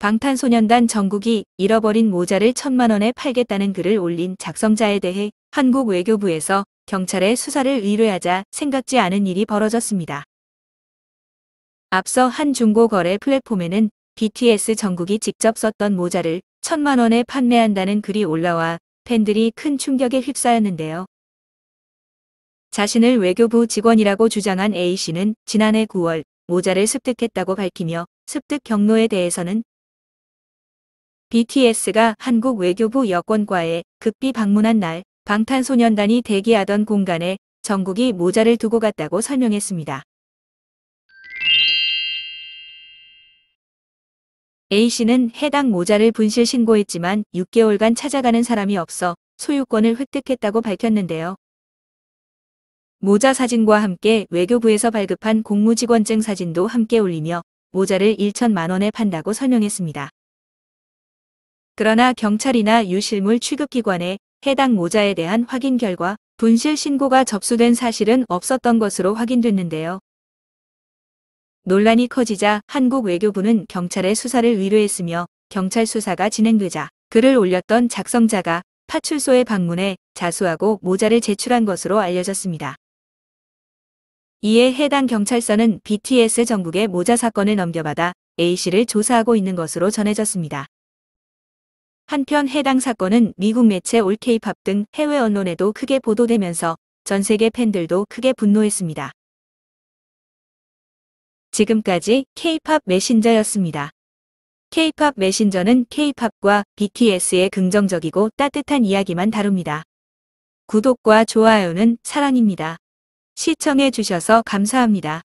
방탄소년단 정국이 잃어버린 모자를 천만 원에 팔겠다는 글을 올린 작성자에 대해 한국 외교부에서 경찰에 수사를 의뢰하자 생각지 않은 일이 벌어졌습니다. 앞서 한 중고 거래 플랫폼에는 BTS 정국이 직접 썼던 모자를 천만 원에 판매한다는 글이 올라와 팬들이 큰 충격에 휩싸였는데요. 자신을 외교부 직원이라고 주장한 A씨는 지난해 9월 모자를 습득했다고 밝히며 습득 경로에 대해서는 BTS가 한국 외교부 여권과에 급히 방문한 날 방탄소년단이 대기하던 공간에 정국이 모자를 두고 갔다고 설명했습니다. A씨는 해당 모자를 분실 신고했지만 6개월간 찾아가는 사람이 없어 소유권을 획득했다고 밝혔는데요. 모자 사진과 함께 외교부에서 발급한 공무직원증 사진도 함께 올리며 모자를 1천만 원에 판다고 설명했습니다. 그러나 경찰이나 유실물 취급기관에 해당 모자에 대한 확인 결과 분실 신고가 접수된 사실은 없었던 것으로 확인됐는데요. 논란이 커지자 한국 외교부는 경찰의 수사를 위로했으며 경찰 수사가 진행되자 글을 올렸던 작성자가 파출소에 방문해 자수하고 모자를 제출한 것으로 알려졌습니다. 이에 해당 경찰서는 BTS 정국의 모자 사건을 넘겨받아 A씨를 조사하고 있는 것으로 전해졌습니다. 한편 해당 사건은 미국 매체 올케이팝 등 해외 언론에도 크게 보도되면서 전 세계 팬들도 크게 분노했습니다. 지금까지 K-팝 메신저였습니다. K-팝 메신저는 K-팝과 BTS의 긍정적이고 따뜻한 이야기만 다룹니다. 구독과 좋아요는 사랑입니다. 시청해 주셔서 감사합니다.